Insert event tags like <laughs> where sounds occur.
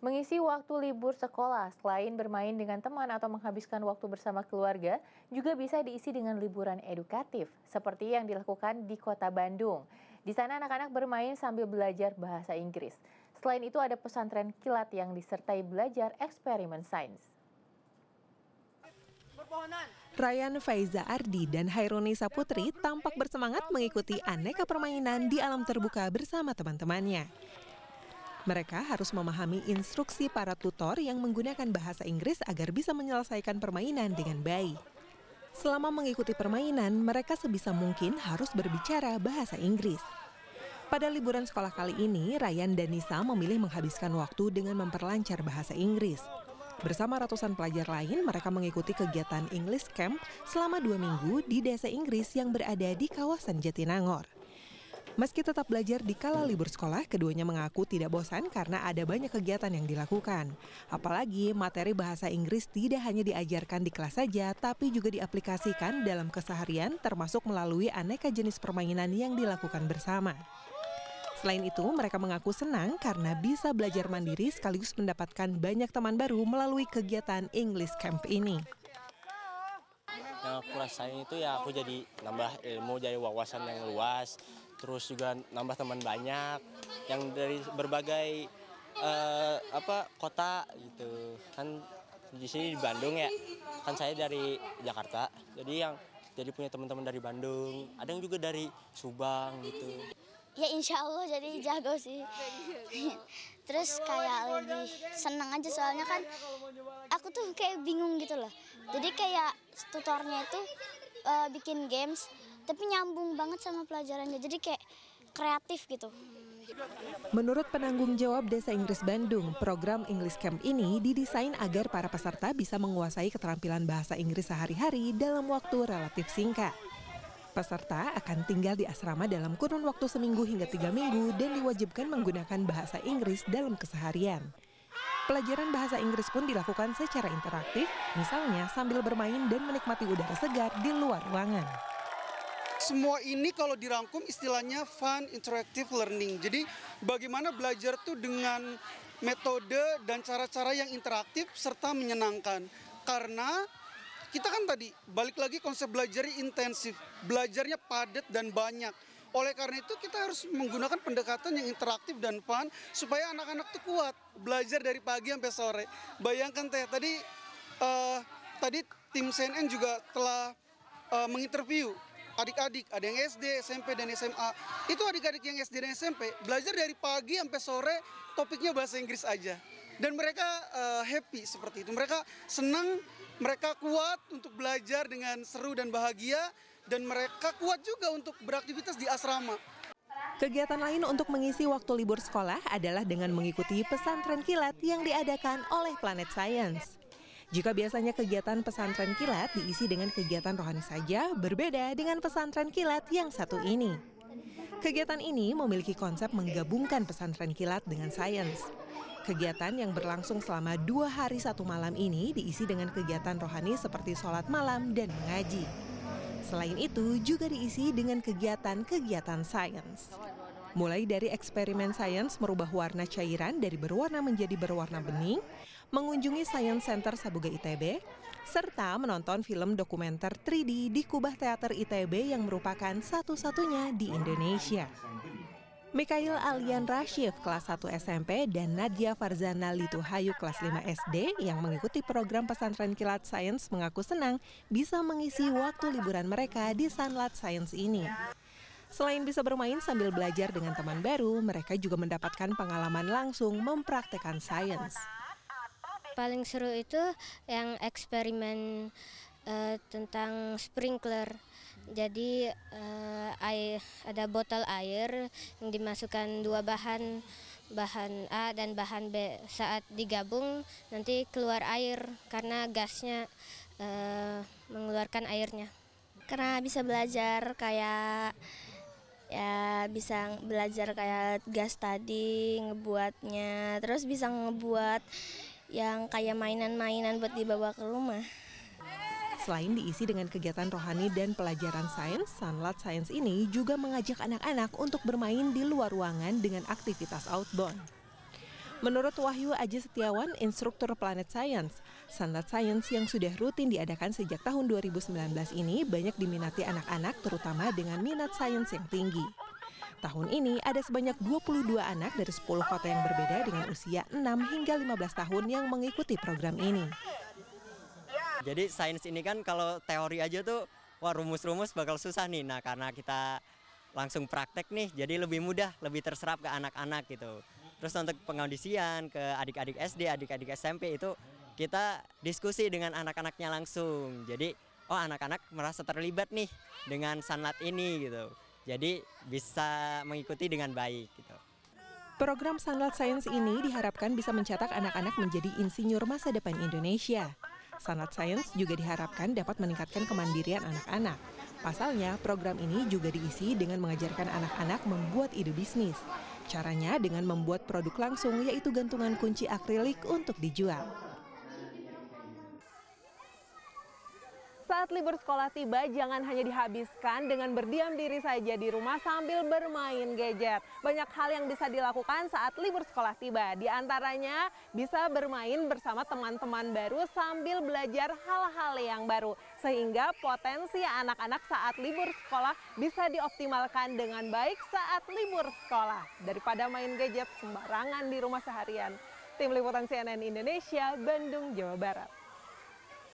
Mengisi waktu libur sekolah selain bermain dengan teman atau menghabiskan waktu bersama keluarga, juga bisa diisi dengan liburan edukatif, seperti yang dilakukan di kota Bandung. Di sana anak-anak bermain sambil belajar bahasa Inggris. Selain itu ada pesantren kilat yang disertai belajar eksperimen sains. Ryan Faiza Ardi dan Haironi Saputri tampak bersemangat mengikuti aneka permainan di alam terbuka bersama teman-temannya. Mereka harus memahami instruksi para tutor yang menggunakan bahasa Inggris agar bisa menyelesaikan permainan dengan baik. Selama mengikuti permainan, mereka sebisa mungkin harus berbicara bahasa Inggris. Pada liburan sekolah kali ini, Ryan dan Nisa memilih menghabiskan waktu dengan memperlancar bahasa Inggris. Bersama ratusan pelajar lain, mereka mengikuti kegiatan English Camp selama dua minggu di desa Inggris yang berada di kawasan Jatinangor. Meski tetap belajar di kala libur sekolah, keduanya mengaku tidak bosan karena ada banyak kegiatan yang dilakukan. Apalagi materi bahasa Inggris tidak hanya diajarkan di kelas saja, tapi juga diaplikasikan dalam keseharian termasuk melalui aneka jenis permainan yang dilakukan bersama. Selain itu, mereka mengaku senang karena bisa belajar mandiri sekaligus mendapatkan banyak teman baru melalui kegiatan English Camp ini yang aku rasain itu ya aku jadi nambah ilmu jadi wawasan yang luas terus juga nambah teman banyak yang dari berbagai uh, apa kota gitu kan di sini di Bandung ya kan saya dari Jakarta jadi yang jadi punya teman-teman dari Bandung ada yang juga dari Subang gitu ya insya Allah jadi jago sih <laughs> terus kayak lebih seneng aja soalnya kan aku tuh kayak bingung gitu loh jadi kayak tutornya itu uh, bikin games tapi nyambung banget sama pelajarannya jadi kayak kreatif gitu Menurut penanggung jawab Desa Inggris Bandung, program English Camp ini didesain agar para peserta bisa menguasai keterampilan bahasa Inggris sehari-hari dalam waktu relatif singkat. Peserta akan tinggal di asrama dalam kurun waktu seminggu hingga tiga minggu dan diwajibkan menggunakan bahasa Inggris dalam keseharian. Pelajaran bahasa Inggris pun dilakukan secara interaktif, misalnya sambil bermain dan menikmati udara segar di luar ruangan semua ini kalau dirangkum istilahnya fun interactive learning. Jadi bagaimana belajar tuh dengan metode dan cara-cara yang interaktif serta menyenangkan. Karena kita kan tadi balik lagi konsep belajar intensif, belajarnya padat dan banyak. Oleh karena itu kita harus menggunakan pendekatan yang interaktif dan fun supaya anak-anak tuh kuat belajar dari pagi sampai sore. Bayangkan teh tadi uh, tadi tim CNN juga telah uh, menginterview adik-adik, ada yang SD, SMP, dan SMA. Itu adik-adik yang SD dan SMP belajar dari pagi sampai sore topiknya bahasa Inggris aja. Dan mereka uh, happy seperti itu. Mereka senang, mereka kuat untuk belajar dengan seru dan bahagia, dan mereka kuat juga untuk beraktivitas di asrama. Kegiatan lain untuk mengisi waktu libur sekolah adalah dengan mengikuti pesantren kilat yang diadakan oleh Planet Science. Jika biasanya kegiatan pesantren kilat diisi dengan kegiatan rohani saja, berbeda dengan pesantren kilat yang satu ini. Kegiatan ini memiliki konsep menggabungkan pesantren kilat dengan sains. Kegiatan yang berlangsung selama dua hari satu malam ini diisi dengan kegiatan rohani seperti sholat malam dan mengaji. Selain itu, juga diisi dengan kegiatan-kegiatan sains. Mulai dari eksperimen sains merubah warna cairan dari berwarna menjadi berwarna bening, mengunjungi Science Center Sabuga ITB, serta menonton film dokumenter 3D di Kubah Teater ITB yang merupakan satu-satunya di Indonesia. Mikhail Alian Rashif kelas 1 SMP dan Nadia Farzana Lituhayu kelas 5 SD yang mengikuti program pesantren kilat sains mengaku senang bisa mengisi waktu liburan mereka di Sunlat Science ini. Selain bisa bermain sambil belajar dengan teman baru, mereka juga mendapatkan pengalaman langsung mempraktekkan sains. Paling seru itu yang eksperimen uh, tentang sprinkler. Jadi uh, air, ada botol air yang dimasukkan dua bahan, bahan A dan bahan B. Saat digabung nanti keluar air karena gasnya uh, mengeluarkan airnya. Karena bisa belajar kayak ya bisa belajar kayak gas tadi ngebuatnya terus bisa ngebuat yang kayak mainan-mainan buat dibawa ke rumah. Selain diisi dengan kegiatan rohani dan pelajaran sains, Sunlight Science ini juga mengajak anak-anak untuk bermain di luar ruangan dengan aktivitas outbound. Menurut Wahyu Aji Setiawan, instruktur Planet Science, Sunlight Science yang sudah rutin diadakan sejak tahun 2019 ini banyak diminati anak-anak terutama dengan minat sains yang tinggi. Tahun ini ada sebanyak 22 anak dari 10 kota yang berbeda dengan usia 6 hingga 15 tahun yang mengikuti program ini. Jadi sains ini kan kalau teori aja tuh wah rumus-rumus bakal susah nih. Nah, karena kita langsung praktek nih jadi lebih mudah, lebih terserap ke anak-anak gitu. Terus untuk pengaudisian ke adik-adik SD, adik-adik SMP itu kita diskusi dengan anak-anaknya langsung. Jadi, oh anak-anak merasa terlibat nih dengan sanlat ini gitu. Jadi bisa mengikuti dengan baik gitu. Program Sunlight Science ini diharapkan bisa mencetak anak-anak menjadi insinyur masa depan Indonesia. Sunlight Science juga diharapkan dapat meningkatkan kemandirian anak-anak. Pasalnya, program ini juga diisi dengan mengajarkan anak-anak membuat ide bisnis. Caranya dengan membuat produk langsung yaitu gantungan kunci akrilik untuk dijual. Saat libur sekolah tiba, jangan hanya dihabiskan dengan berdiam diri saja di rumah sambil bermain gadget. Banyak hal yang bisa dilakukan saat libur sekolah tiba. Di antaranya bisa bermain bersama teman-teman baru sambil belajar hal-hal yang baru. Sehingga potensi anak-anak saat libur sekolah bisa dioptimalkan dengan baik saat libur sekolah. Daripada main gadget sembarangan di rumah seharian. Tim Liputan CNN Indonesia, Bandung, Jawa Barat.